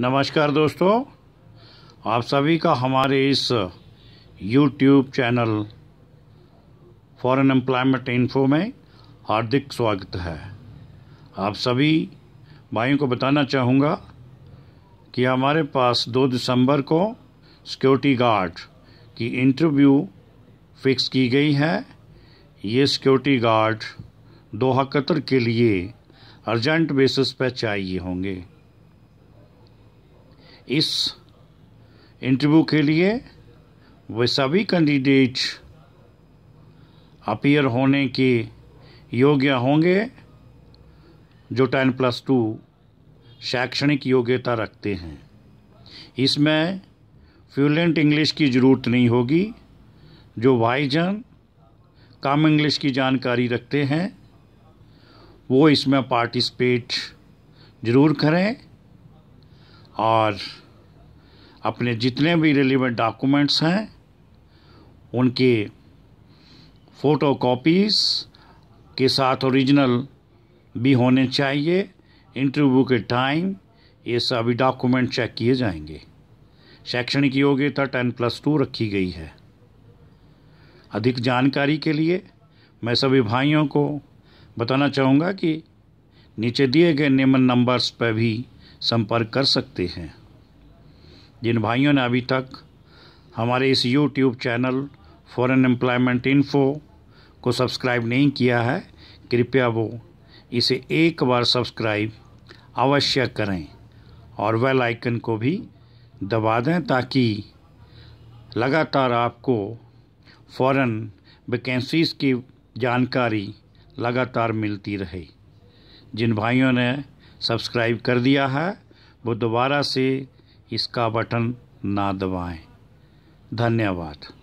नमस्कार दोस्तों आप सभी का हमारे इस YouTube channel foreign employment info में हार्दिक स्वागत है आप सभी भाइयों को बताना चाहूँगा कि हमारे पास 2 दिसंबर को सिक्योरिटी गार्ड की इंटरव्यू फिक्स की गई है ये सिक्योरिटी गार्ड दोहा कतर के लिए अर्जेंट बेसिस पर चाहिए होंगे इस इंटरव्यू के लिए वे सभी कैंडिडेट अपीयर होने के योग्य होंगे जो टेन प्लस टू शैक्षणिक योग्यता रखते हैं इसमें फ्यूलेंट इंग्लिश की ज़रूरत नहीं होगी जो भाईजन कम इंग्लिश की जानकारी रखते हैं वो इसमें पार्टिसिपेट ज़रूर करें और अपने जितने भी रिलीवेंट डॉक्यूमेंट्स हैं उनके फ़ोटो कॉपीज़ के साथ ओरिजिनल भी होने चाहिए इंटरव्यू के टाइम ये सभी डॉक्यूमेंट चेक किए जाएंगे शैक्षणिक योग्यता टेन प्लस टू रखी गई है अधिक जानकारी के लिए मैं सभी भाइयों को बताना चाहूँगा कि नीचे दिए गए निम्न नंबर्स पर भी संपर्क कर सकते हैं जिन भाइयों ने अभी तक हमारे इस YouTube channel foreign employment info को सब्सक्राइब नहीं किया है कृपया वो इसे एक बार सब्सक्राइब अवश्य करें और वेल आइकन को भी दबा दें ताकि लगातार आपको फॉरेन वैकेंसीज़ की जानकारी लगातार मिलती रहे जिन भाइयों ने सब्सक्राइब कर दिया है वो दोबारा से इसका बटन ना दबाएं धन्यवाद